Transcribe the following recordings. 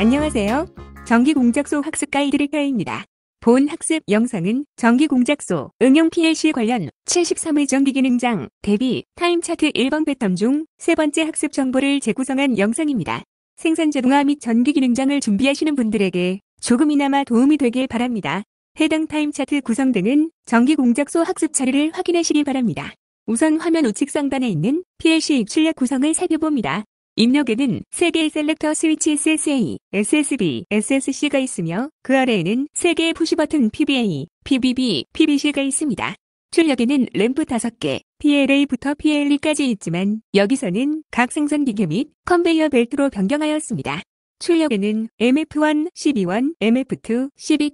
안녕하세요. 전기공작소 학습 가이드를 펴입니다. 본 학습 영상은 전기공작소 응용 PLC 관련 73회 전기기능장 대비 타임차트 1번 패턴 중 세 번째 학습 정보를 재구성한 영상입니다. 생산자동화 및 전기기능장을 준비하시는 분들에게 조금이나마 도움이 되길 바랍니다. 해당 타임차트 구성 등은 전기공작소 학습 자료를 확인하시기 바랍니다. 우선 화면 우측 상단에 있는 PLC 입출력 구성을 살펴봅니다. 입력에는 3개의 셀렉터 스위치 SSA, SSB, SSC가 있으며 그 아래에는 3개의 푸시 버튼 PBA, PBB, PBC가 있습니다. 출력에는 램프 5개, PLA부터 PLE까지 있지만 여기서는 각 생산 기계 및 컨베이어 벨트로 변경하였습니다. 출력에는 MF1, 1 2 1 MF2, 12, 2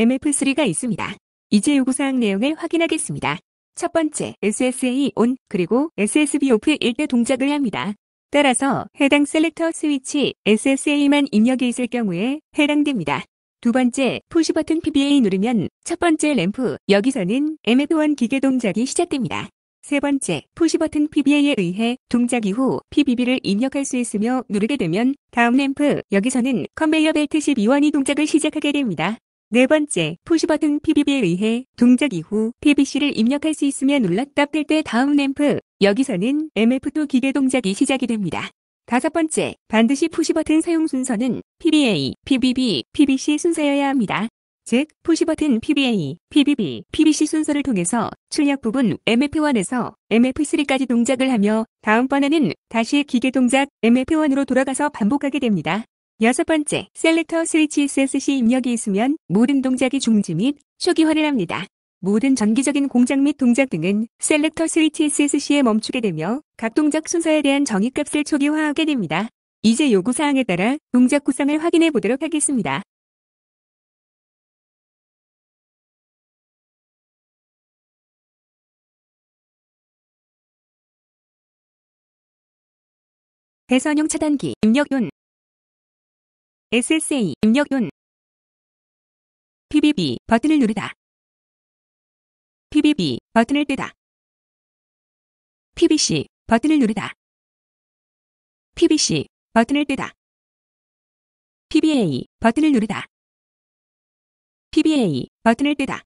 MF3가 있습니다. 이제 요구사항 내용을 확인하겠습니다. 첫 번째, SSA ON 그리고 SSB OFF일 때 동작을 합니다. 따라서 해당 셀렉터 스위치 SSA만 입력이 있을 경우에 해당됩니다. 두 번째, 푸시 버튼 PBA 누르면 첫 번째 램프, 여기서는 MF1 기계 동작이 시작됩니다. 세 번째, 푸시 버튼 PBA에 의해 동작 이후 PBB를 입력할 수 있으며 누르게 되면 다음 램프, 여기서는 컨베이어 벨트 12원이 동작을 시작하게 됩니다. 네 번째, 푸시버튼 PBB에 의해 동작 이후 PBC를 입력할 수 있으며 눌렀다 뺄때 다음 램프, 여기서는 MF2 기계 동작이 시작이 됩니다. 다섯 번째, 반드시 푸시버튼 사용 순서는 PBA, PBB, PBC 순서여야 합니다. 즉, 푸시버튼 PBA, PBB, PBC 순서를 통해서 출력 부분 MF1에서 MF3까지 동작을 하며 다음번에는 다시 기계 동작 MF1으로 돌아가서 반복하게 됩니다. 여섯 번째, 셀렉터 스위치 SSC 입력이 있으면 모든 동작이 중지 및 초기화를 합니다. 모든 전기적인 공작 및 동작 등은 셀렉터 스위치 SSC에 멈추게 되며 각 동작 순서에 대한 정의값을 초기화하게 됩니다. 이제 요구사항에 따라 동작 구성을 확인해 보도록 하겠습니다. 대선용 차단기 입력은 SSA 입력은 PBB 버튼을 누르다. PBB 버튼을 뜨다. PBC 버튼을 누르다. PBC 버튼을 뜨다. PBA e 버튼을 누르다. PBA e 버튼을 뜨다.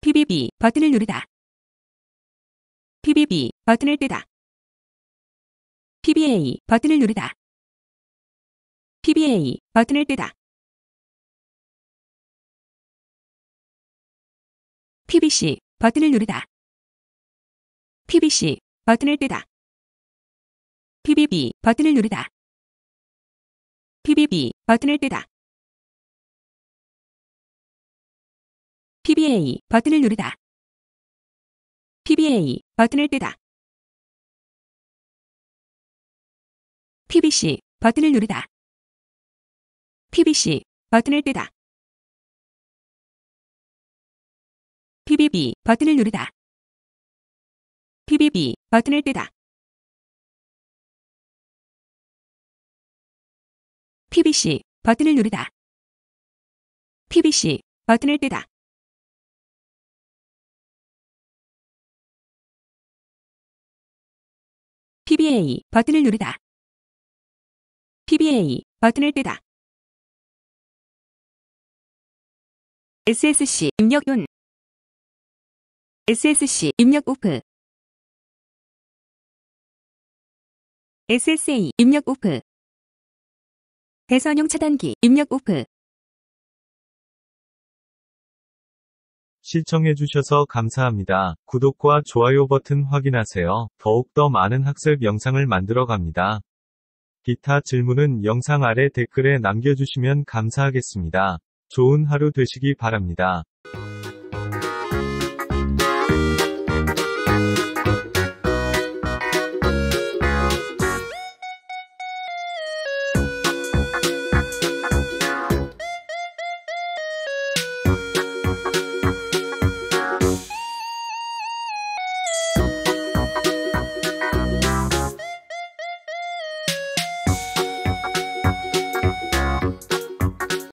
PBB 버튼을 누르다. PBB 버튼을 뜨다. PBA 버튼을 누르다. PBA 버튼을 뜨다. PBC 버튼을 누르다. PBC 버튼을 뜨다. PBB 버튼을 누르다. PBB 버튼을 뜨다. PBA 버튼을 누르다. PBA 버튼을 뜨다. PBC 버튼을 누르다. PBC 버튼을 빼다. PBB 버튼을 누르다. PBB 버튼을 빼다. PBC 버튼을 누르다. PBC 버튼을 빼다. PBA 버튼을 누르다. PBA 버튼을 빼다. SSC 입력 온 SSC 입력 오프 SSA 입력 오프 대선용 차단기 입력 오프 시청해주셔서 감사합니다. 구독과 좋아요 버튼 확인하세요. 더욱더 많은 학습 영상을 만들어갑니다. 기타 질문은 영상 아래 댓글에 남겨주시면 감사하겠습니다. 좋은 하루 되시기 바랍니다.